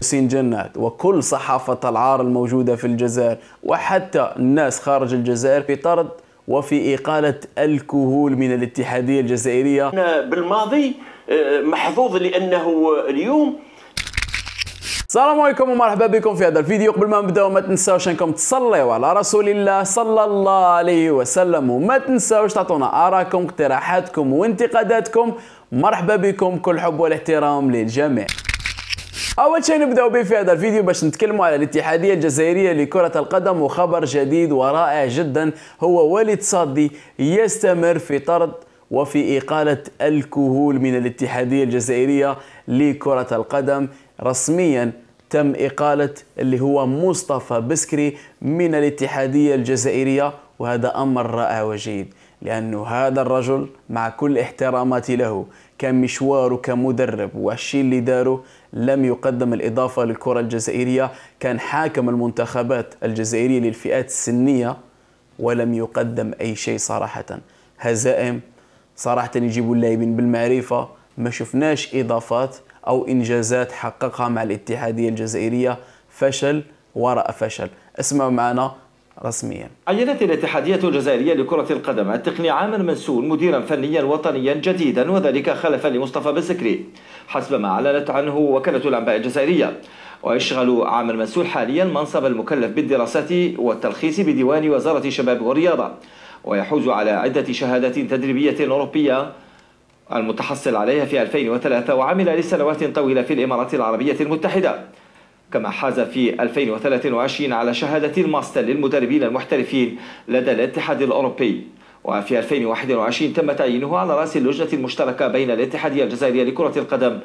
حسين جنات وكل صحافة العار الموجودة في الجزائر وحتى الناس خارج الجزائر في طرد وفي إقالة الكهول من الاتحادية الجزائرية بالماضي آه، محظوظ لأنه اليوم السلام عليكم ومرحبا بكم في هذا الفيديو قبل ما نبداو ما تنساوش انكم تصليوا على رسول الله صلى الله عليه وسلم وما تنساوش تعطونا اراءكم اقتراحاتكم وانتقاداتكم مرحبا بكم كل حب والاحترام للجميع اول شيء نبدا به في هذا الفيديو باش نتكلموا على الاتحاديه الجزائريه لكره القدم وخبر جديد ورائع جدا هو وليد صادي يستمر في طرد وفي اقاله الكهول من الاتحاديه الجزائريه لكره القدم رسميا تم اقاله اللي هو مصطفى بسكري من الاتحاديه الجزائريه وهذا امر رائع وجيد لأنه هذا الرجل مع كل احتراماتي له كان مشواره كمدرب والشيء اللي داره لم يقدم الإضافة للكرة الجزائرية كان حاكم المنتخبات الجزائرية للفئات السنية ولم يقدم أي شيء صراحة هزائم صراحة يجيبوا اللاعبين بالمعرفة ما شفناش إضافات أو إنجازات حققها مع الاتحادية الجزائرية فشل وراء فشل اسمعوا معنا رسميا عينت الاتحادية الجزائرية لكرة القدم التقني عامر منسول مديرا فنيا وطنيا جديدا وذلك خلفا لمصطفى بسكري حسب ما أعلنت عنه وكالة الأنباء الجزائرية ويشغل عامر منسول حاليا منصب المكلف بالدراسات والتلخيص بديوان وزارة الشباب والرياضة ويحوز على عدة شهادات تدريبية أوروبية المتحصل عليها في 2003 وعمل لسنوات طويلة في الإمارات العربية المتحدة كما حاز في 2023 على شهادة الماستر للمدربين المحترفين لدى الاتحاد الأوروبي وفي 2021 تم تعيينه على رأس اللجنة المشتركة بين الاتحادية الجزائرية لكرة القدم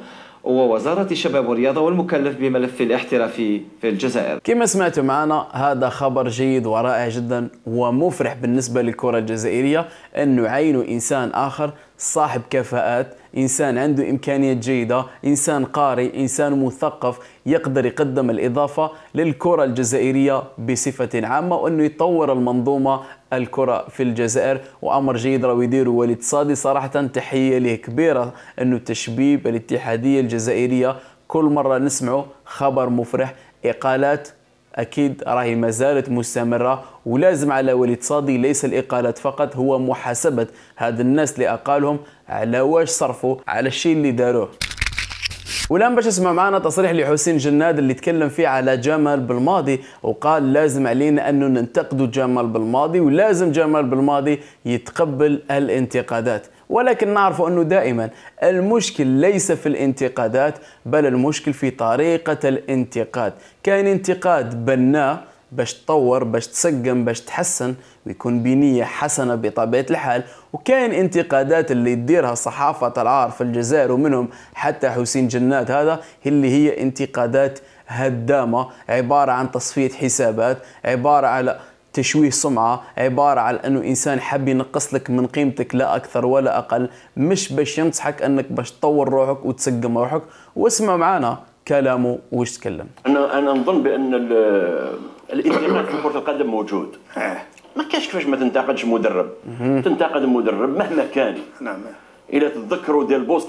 ووزارة الشباب والرياضة والمكلف بملف الاحتراف في الجزائر كما سمعتوا معنا هذا خبر جيد ورائع جدا ومفرح بالنسبة للكرة الجزائرية أنه عينوا إنسان آخر صاحب كفاءات إنسان عنده إمكانيات جيدة إنسان قاري إنسان مثقف يقدر يقدم الإضافة للكرة الجزائرية بصفة عامة وأنه يطور المنظومة الكرة في الجزائر وأمر جيد راه يديره وليد صادي صراحة تحية ليه كبيرة أنه تشبيب الاتحادية الجزائرية كل مرة نسمعه خبر مفرح إقالات اكيد راهي ما زالت مستمره ولازم على ولي صادي ليس الاقالات فقط هو محاسبه هاد الناس اللي اقالهم على واش صرفوا على الشيء اللي داروه والان باش اسمع معنا تصريح لحسين جناد اللي تكلم فيه على جمال بالماضي وقال لازم علينا انه ننتقدوا جمال بالماضي ولازم جمال بالماضي يتقبل الانتقادات ولكن نعرف أنه دائما المشكل ليس في الانتقادات بل المشكل في طريقة الانتقاد كاين انتقاد بناء باش تطور باش تسقم باش تحسن ويكون بنية حسنة بطبيعة الحال وكاين انتقادات اللي تديرها صحافة العار في الجزائر ومنهم حتى حسين جنات هذا اللي هي انتقادات هدامة عبارة عن تصفية حسابات عبارة على تشويه سمعه عباره على انه انسان حب ينقص لك من قيمتك لا اكثر ولا اقل مش باش ينصحك انك باش تطور روحك وتسقم روحك واسمع معنا كلامه واش تكلم انا انا نظن بان الانتقاد في كره القدم موجود آه. ما كاش كيفاش ما تنتقدش مدرب تنتقد المدرب مهما كان نعم الى تتذكروا ديال بوست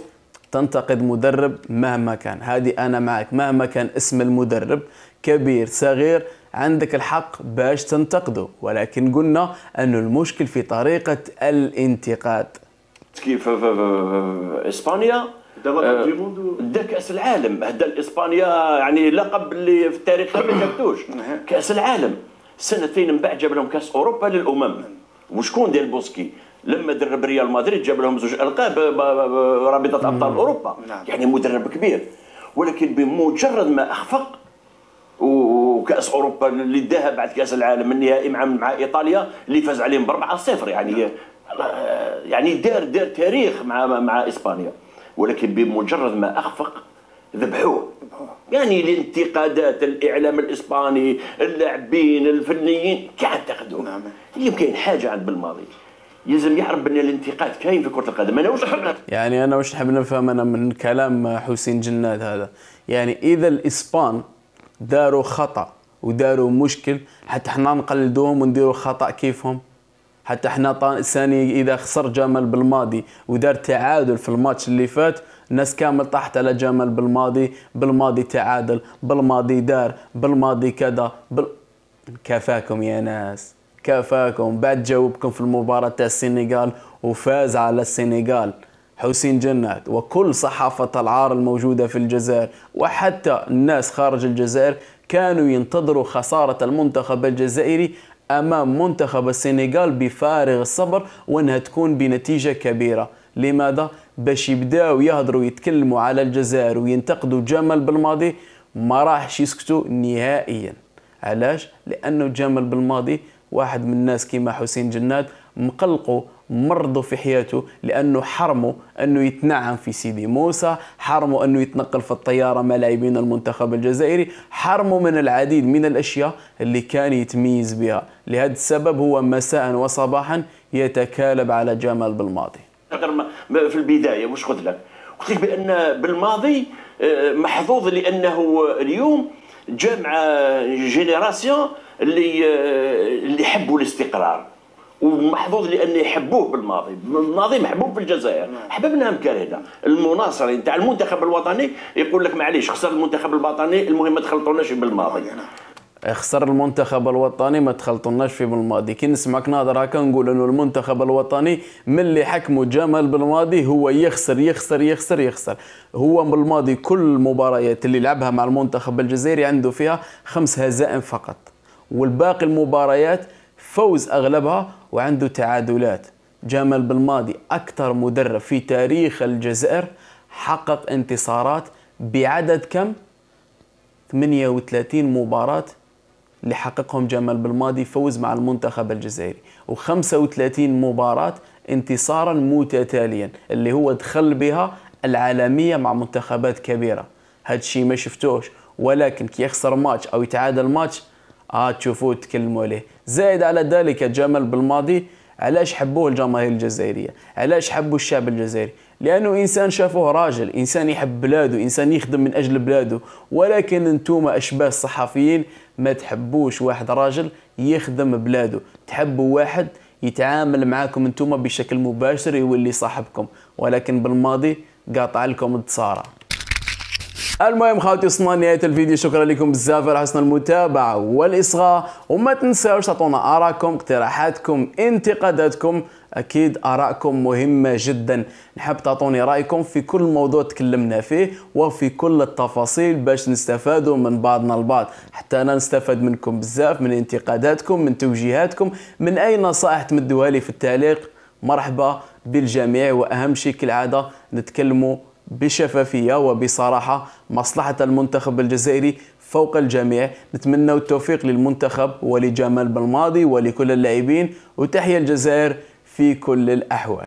تنتقد مدرب مهما كان هذه انا معك مهما كان اسم المدرب كبير صغير عندك الحق باش تنتقده ولكن قلنا أن المشكل في طريقة الانتقاد كيف في إسبانيا دا آه، كاس العالم هدا الاسبانيا يعني لقب اللي في التاريخ ما جابتوش كاس العالم سنتين من بعد جاب لهم كاس اوروبا للامم وشكون ديال بوسكي لما درب ريال مدريد جاب لهم زوج القاب رابطه ابطال اوروبا نعم. يعني مدرب كبير ولكن بمجرد ما اخفق وكاس اوروبا اللي داها بعد كاس العالم النهائي مع مع ايطاليا اللي فاز عليهم ب 4-0 يعني نعم. آه، يعني دار دار تاريخ مع مع اسبانيا ولكن بمجرد ما اخفق ذبحوه يعني الانتقادات الاعلام الاسباني اللاعبين الفنيين كيعتقدوا نعم يمكن كاين حاجه عند بالماضي يلزم يعرف بان الانتقاد كاين في كره القدم انا واش يعني انا واش نحب نفهم انا من كلام حسين جناد هذا يعني اذا الاسبان داروا خطا وداروا مشكل حتى احنا نقلدوهم ونديروا خطا كيفهم حتى احنا ثاني اذا خسر جمال بالماضي ودار تعادل في الماتش اللي فات الناس كامل طاحت على جمال بالماضي بالماضي تعادل بالماضي دار بالماضي كذا بال... كفاكم يا ناس كفاكم بعد جاوبكم في المباراة تاع السنغال وفاز على السنغال حسين جنات وكل صحافة العار الموجودة في الجزائر وحتى الناس خارج الجزائر كانوا ينتظروا خسارة المنتخب الجزائري أمام منتخب السنغال بفارغ الصبر وأنها تكون بنتيجة كبيرة لماذا؟ باش يبداو يهضروا يتكلموا على الجزائر وينتقدوا جمال بالماضي ما راحش يسكتوا نهائيا علاش؟ لأنه جمال بالماضي واحد من الناس كيما حسين جنات مقلقوا مرضوا في حياته لانه حرموا انه يتنعم في سيدي موسى حرموا انه يتنقل في الطياره مع لاعبين المنتخب الجزائري حرموا من العديد من الاشياء اللي كان يتميز بها لهذا السبب هو مساء وصباحا يتكالب على جمال بالماضي في البدايه واش قلت لك قلت لك بان بالماضي آه، محظوظ لانه اليوم جمع جينيراسيون اللي آه، اللي يحبوا الاستقرار ومحظوظ لانه يحبوه بالماضي الماضي محبوب في الجزائر نعم. حببناه مكرهنا المناصرين تاع المنتخب الوطني يقول لك معليش خسر المنتخب الوطني المهم ما تخلطوناش بالماضي نعم. إيه، خسر المنتخب الوطني ما تخلطوناش في بالماضي كي نسمعك نهضر هكا نقول انه المنتخب الوطني ملي حكموا جمال بالماضي هو يخسر يخسر يخسر يخسر هو بالماضي كل المباريات اللي لعبها مع المنتخب الجزائري عنده فيها خمس هزائم فقط والباقي المباريات فوز اغلبها وعنده تعادلات جمال بالماضي اكثر مدرب في تاريخ الجزائر حقق انتصارات بعدد كم 38 مباراة اللي حققهم جمال بالماضي فوز مع المنتخب الجزائري و35 مباراة انتصارا متتاليا اللي هو دخل بها العالمية مع منتخبات كبيرة هاد الشيء ما شفتوش ولكن كي يخسر ماتش او يتعادل ماتش عاد آه، تشوفوه تكلموا عليه زائد على ذلك جمال بالماضي علاش حبوه الجماهير الجزائرية علاش حبوا الشعب الجزائري لانه انسان شافوه راجل انسان يحب بلاده انسان يخدم من اجل بلاده ولكن انتم اشباه الصحفيين ما تحبوش واحد راجل يخدم بلاده تحبوا واحد يتعامل معاكم انتم بشكل مباشر يولي صاحبكم ولكن بالماضي قاطع لكم التصارع المهم خاوتي وصلنا لنهايه الفيديو شكرا لكم بزاف على حسن المتابعه والاصغاء وما تنساوش تعطونا اراءكم اقتراحاتكم انتقاداتكم اكيد اراءكم مهمه جدا نحب تعطوني رايكم في كل موضوع تكلمنا فيه وفي كل التفاصيل باش نستفادوا من بعضنا البعض حتى انا نستفاد منكم بزاف من انتقاداتكم من توجيهاتكم من اي نصائح تمدوها لي في التعليق مرحبا بالجميع واهم شيء كالعاده نتكلموا بشفافيه وبصراحه مصلحه المنتخب الجزائري فوق الجميع نتمنى التوفيق للمنتخب ولجمال بالماضي ولكل اللاعبين وتحيا الجزائر في كل الاحوال